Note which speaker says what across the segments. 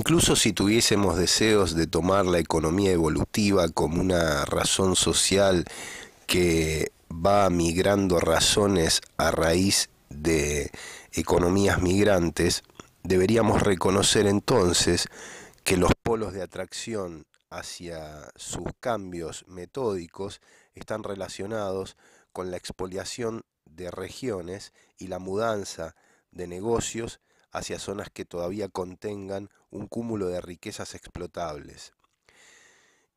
Speaker 1: Incluso si tuviésemos deseos de tomar la economía evolutiva como una razón social que va migrando razones a raíz de economías migrantes, deberíamos reconocer entonces que los polos de atracción hacia sus cambios metódicos están relacionados con la expoliación de regiones y la mudanza de negocios hacia zonas que todavía contengan un cúmulo de riquezas explotables.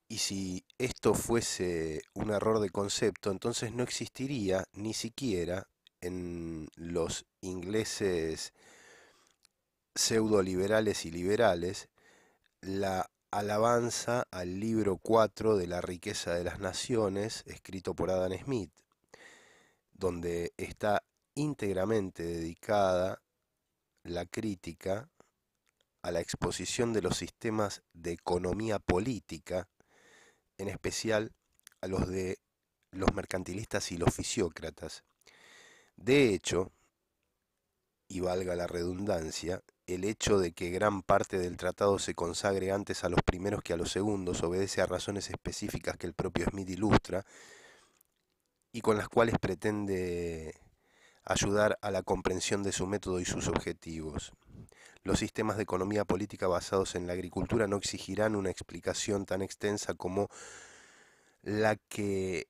Speaker 1: Y si esto fuese un error de concepto, entonces no existiría ni siquiera en los ingleses pseudo-liberales y liberales la alabanza al libro 4 de la riqueza de las naciones, escrito por Adam Smith, donde está íntegramente dedicada la crítica a la exposición de los sistemas de economía política, en especial a los de los mercantilistas y los fisiócratas. De hecho, y valga la redundancia, el hecho de que gran parte del tratado se consagre antes a los primeros que a los segundos obedece a razones específicas que el propio Smith ilustra y con las cuales pretende ayudar a la comprensión de su método y sus objetivos. Los sistemas de economía política basados en la agricultura no exigirán una explicación tan extensa como la que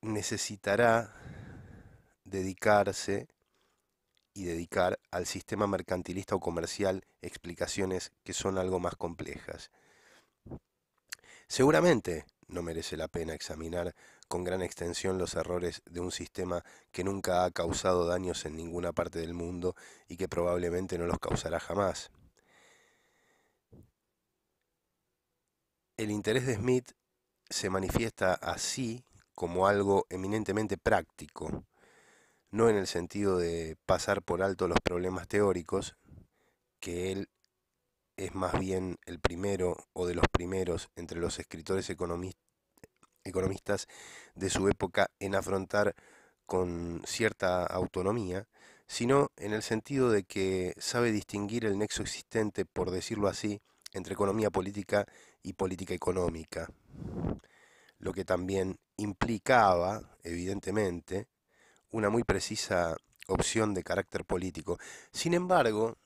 Speaker 1: necesitará dedicarse y dedicar al sistema mercantilista o comercial explicaciones que son algo más complejas. Seguramente no merece la pena examinar con gran extensión los errores de un sistema que nunca ha causado daños en ninguna parte del mundo y que probablemente no los causará jamás. El interés de Smith se manifiesta así como algo eminentemente práctico, no en el sentido de pasar por alto los problemas teóricos, que él es más bien el primero o de los primeros entre los escritores economistas economistas de su época en afrontar con cierta autonomía, sino en el sentido de que sabe distinguir el nexo existente, por decirlo así, entre economía política y política económica, lo que también implicaba, evidentemente, una muy precisa opción de carácter político. Sin embargo,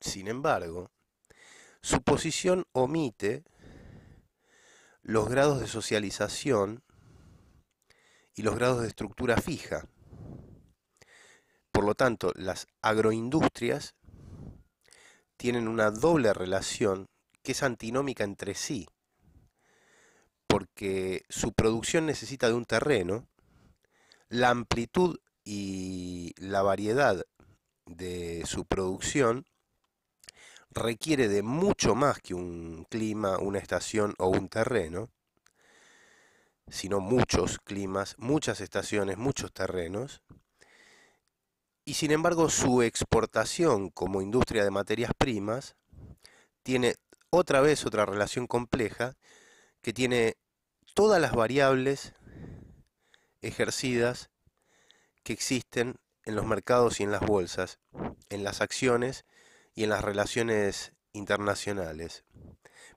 Speaker 1: sin embargo, su posición omite los grados de socialización y los grados de estructura fija. Por lo tanto, las agroindustrias tienen una doble relación que es antinómica entre sí, porque su producción necesita de un terreno, la amplitud y la variedad de su producción requiere de mucho más que un clima, una estación o un terreno, sino muchos climas, muchas estaciones, muchos terrenos, y sin embargo su exportación como industria de materias primas tiene otra vez otra relación compleja que tiene todas las variables ejercidas que existen en los mercados y en las bolsas, en las acciones y en las relaciones internacionales.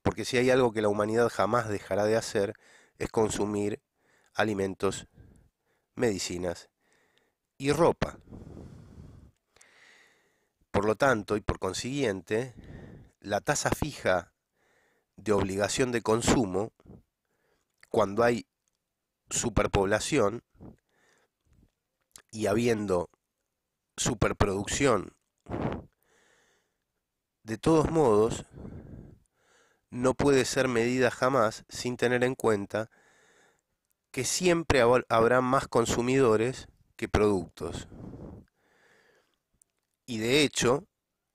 Speaker 1: Porque si hay algo que la humanidad jamás dejará de hacer es consumir alimentos, medicinas y ropa. Por lo tanto y por consiguiente, la tasa fija de obligación de consumo, cuando hay superpoblación y habiendo superproducción de todos modos, no puede ser medida jamás sin tener en cuenta que siempre habrá más consumidores que productos. Y de hecho,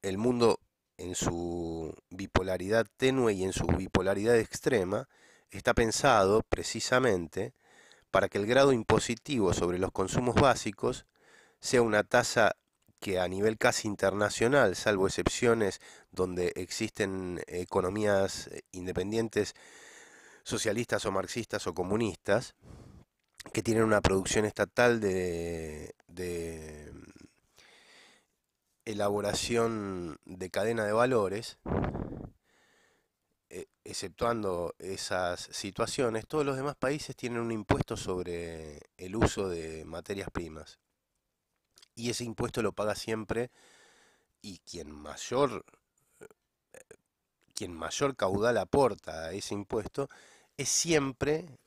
Speaker 1: el mundo en su bipolaridad tenue y en su bipolaridad extrema está pensado precisamente para que el grado impositivo sobre los consumos básicos sea una tasa que a nivel casi internacional, salvo excepciones donde existen economías eh, independientes, socialistas o marxistas o comunistas, que tienen una producción estatal de, mm, elaboración de cadena de valores, eh, exceptuando esas situaciones, todos los demás países tienen un impuesto sobre el uso de materias primas y ese impuesto lo paga siempre y quien mayor quien mayor caudal aporta a ese impuesto es siempre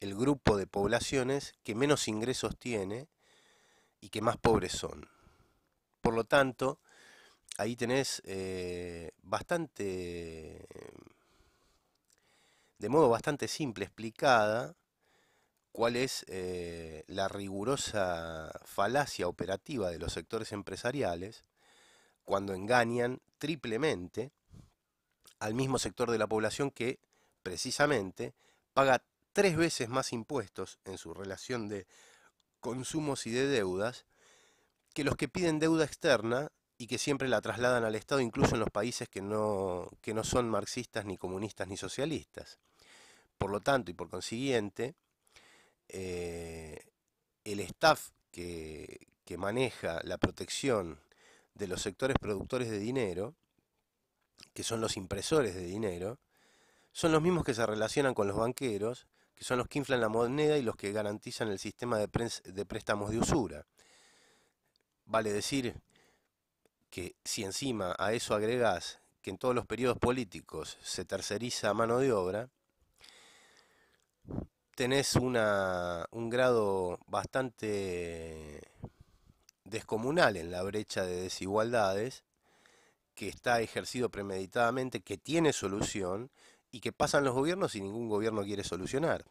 Speaker 1: el grupo de poblaciones que menos ingresos tiene y que más pobres son. Por lo tanto, ahí tenés eh, bastante, de modo bastante simple, explicada cuál es eh, la rigurosa falacia operativa de los sectores empresariales cuando engañan triplemente al mismo sector de la población que precisamente paga tres veces más impuestos en su relación de consumos y de deudas que los que piden deuda externa y que siempre la trasladan al Estado, incluso en los países que no son marxistas, ni comunistas, ni socialistas. Por lo tanto y por consiguiente, eh, el staff que, maneja la protección de los sectores productores de dinero, que son los impresores de dinero, son los mismos que se relacionan con los banqueros, que son los que inflan la moneda y los que garantizan el sistema de, de préstamos de usura. Vale decir que si encima a eso agregás que en todos los periodos políticos se terceriza mano de obra, tenés un grado bastante descomunal en la brecha de desigualdades que está ejercido premeditadamente, que tiene solución y que pasan los gobiernos y ningún gobierno quiere solucionar.